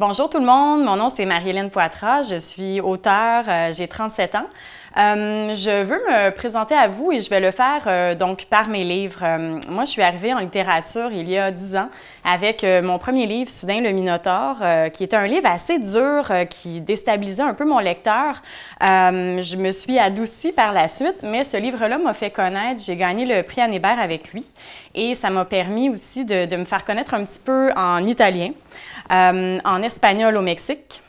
Bonjour tout le monde, mon nom c'est Marie-Hélène Poitras, je suis auteure, euh, j'ai 37 ans. Euh, je veux me présenter à vous et je vais le faire euh, donc par mes livres. moi, je suis arrivée en littérature il y a 10 ans avec mon premier livre, Soudain le Minotaure, qui était un livre assez dur qui déstabilisait un peu mon lecteur. je me suis adoucie par la suite, mais ce livre-là m'a fait connaître. J'ai gagné le prix Hébert avec lui et ça m'a permis aussi de, de me faire connaître un petit peu en italien. Euh, en espagnol au Mexique,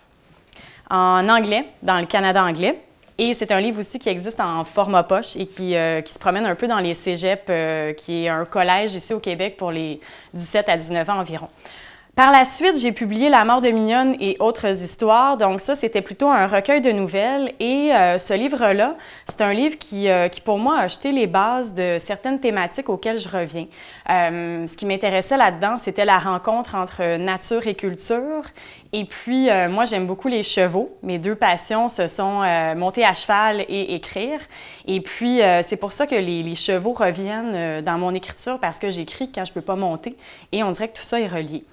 en anglais dans le Canada anglais. Et c'est un livre aussi qui existe en format poche et qui, euh, qui se promène un peu dans les cégeps, euh, qui est un collège ici au Québec pour les 17 à 19 ans environ. Par la suite, j'ai publié La mort de Mignonne et autres histoires. Donc ça, c'était plutôt un recueil de nouvelles. Et euh, ce livre-là, c'est un livre qui, euh, qui, pour moi, a jeté les bases de certaines thématiques auxquelles je reviens. Euh, ce qui m'intéressait là-dedans, c'était la rencontre entre nature et culture. Et puis, moi, j'aime beaucoup les chevaux. Mes deux passions, ce sont monter à cheval et écrire. Et puis, c'est pour ça que les, les chevaux reviennent dans mon écriture parce que j'écris quand je ne peux pas monter. Et on dirait que tout ça est relié.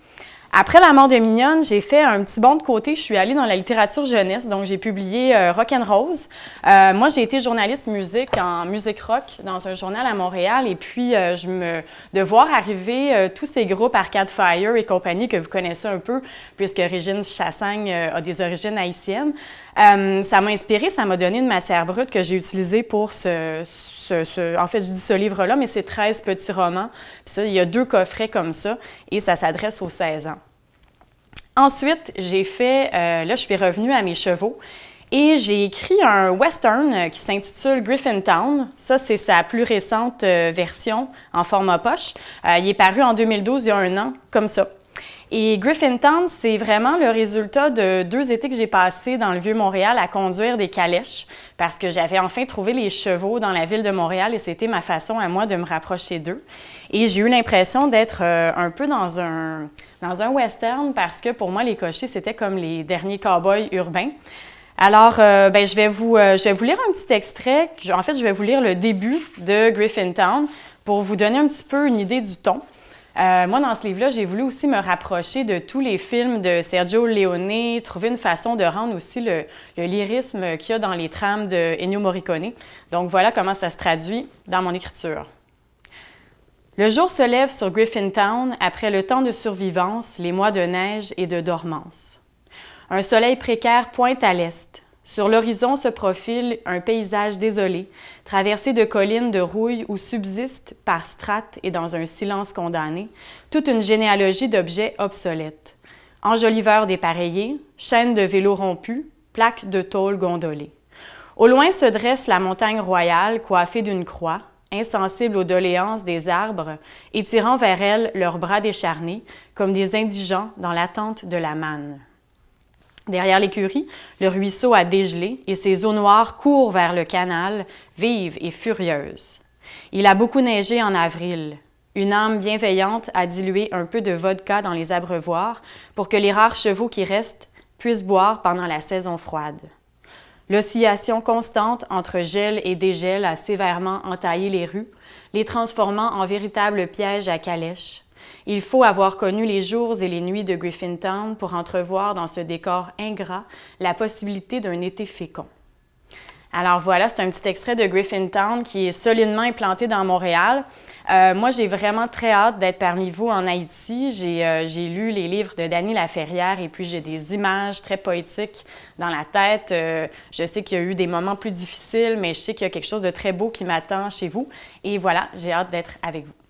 Après la mort de Mignonne, j'ai fait un petit bond de côté. Je suis allée dans la littérature jeunesse, donc j'ai publié euh, Rock and Rose. Euh, moi, j'ai été journaliste musique en musique rock dans un journal à Montréal, et puis euh, je me de voir arriver tous ces groupes Arcade Fire et compagnie que vous connaissez un peu, puisque Régine Chassagne a des origines haïtiennes. ça m'a inspiré, ça m'a donné une matière brute que j'ai utilisée pour ce, ce, ce, en fait, je dis ce livre-là, mais c'est 13 petits romans. Puis ça, il y a deux coffrets comme ça, et ça s'adresse aux 16 ans. Ensuite, j'ai fait, euh, là, je suis revenue à mes chevaux et j'ai écrit un western euh, qui s'intitule Griffin Town. Ça, c'est sa plus récente euh, version en format poche. il est paru en 2012, il y a un an, comme ça. Et Griffintown, c'est vraiment le résultat de deux étés que j'ai passés dans le Vieux-Montréal à conduire des calèches parce que j'avais enfin trouvé les chevaux dans la ville de Montréal et c'était ma façon à moi de me rapprocher d'eux. Et j'ai eu l'impression d'être euh, un peu dans un, western parce que pour moi, les cochers, c'était comme les derniers cowboys urbains. Alors, euh, ben, je, vais vous, euh, je vais vous lire un petit extrait. En fait, je vais vous lire le début de Griffintown pour vous donner un petit peu une idée du ton. Euh, moi, dans ce livre-là, j'ai voulu aussi me rapprocher de tous les films de Sergio Leone, trouver une façon de rendre aussi le, lyrisme qu'il y a dans les trames de Ennio Morricone. Donc voilà comment ça se traduit dans mon écriture. Le jour se lève sur Griffintown après le temps de survivance, les mois de neige et de dormance. Un soleil précaire pointe à l'est. Sur l'horizon se profile un paysage désolé, traversé de collines de rouille où subsiste, par strates et dans un silence condamné, toute une généalogie d'objets obsolètes. Enjoliveurs dépareillés, chaînes de vélos rompus, plaques de tôle gondolées. Au loin se dresse la montagne royale coiffée d'une croix, insensible aux doléances des arbres, étirant vers elle leurs bras décharnés comme des indigents dans l'attente de la manne. Derrière l'écurie, le ruisseau a dégelé et ses eaux noires courent vers le canal, vives et furieuses. Il a beaucoup neigé en avril. Une âme bienveillante a dilué un peu de vodka dans les abreuvoirs pour que les rares chevaux qui restent puissent boire pendant la saison froide. L'oscillation constante entre gel et dégel a sévèrement entaillé les rues, les transformant en véritables pièges à calèches. Il faut avoir connu les jours et les nuits de Griffintown pour entrevoir dans ce décor ingrat la possibilité d'un été fécond. Alors voilà, c'est un petit extrait de Griffintown qui est solidement implanté dans Montréal. Euh, moi, j'ai vraiment très hâte d'être parmi vous en Haïti. Euh, j'ai lu les livres de Dany Laferrière et puis j'ai des images très poétiques dans la tête. Euh, je sais qu'il y a eu des moments plus difficiles, mais je sais qu'il y a quelque chose de très beau qui m'attend chez vous. Et voilà, j'ai hâte d'être avec vous.